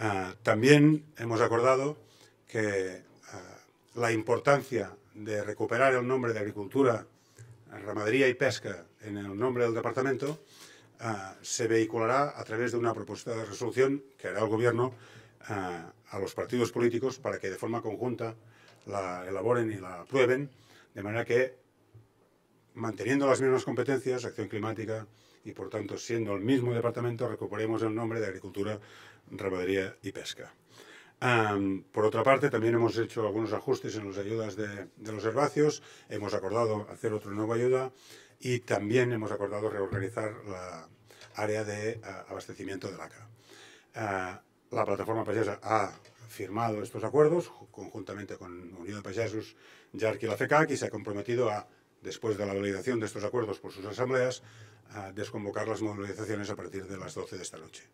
Ah, también hemos acordado que ah, la importancia de recuperar el nombre de Agricultura, Ramadería y Pesca en el nombre del departamento ah, se vehiculará a través de una propuesta de resolución que hará el Gobierno a los partidos políticos para que de forma conjunta la elaboren y la aprueben, de manera que manteniendo las mismas competencias, acción climática, y por tanto siendo el mismo departamento, recuperemos el nombre de Agricultura, Ramadería y Pesca. por otra parte, también hemos hecho algunos ajustes en las ayudas de, los herbáceos, hemos acordado hacer otra nueva ayuda y también hemos acordado reorganizar la área de abastecimiento de laca. CA. Ah, la plataforma Payasa ha firmado estos acuerdos conjuntamente con Unión de Payasos, Yarki y la FECAC y se ha comprometido a después de la validación de estos acuerdos por sus asambleas, a desconvocar las movilizaciones a partir de las 12 de esta noche.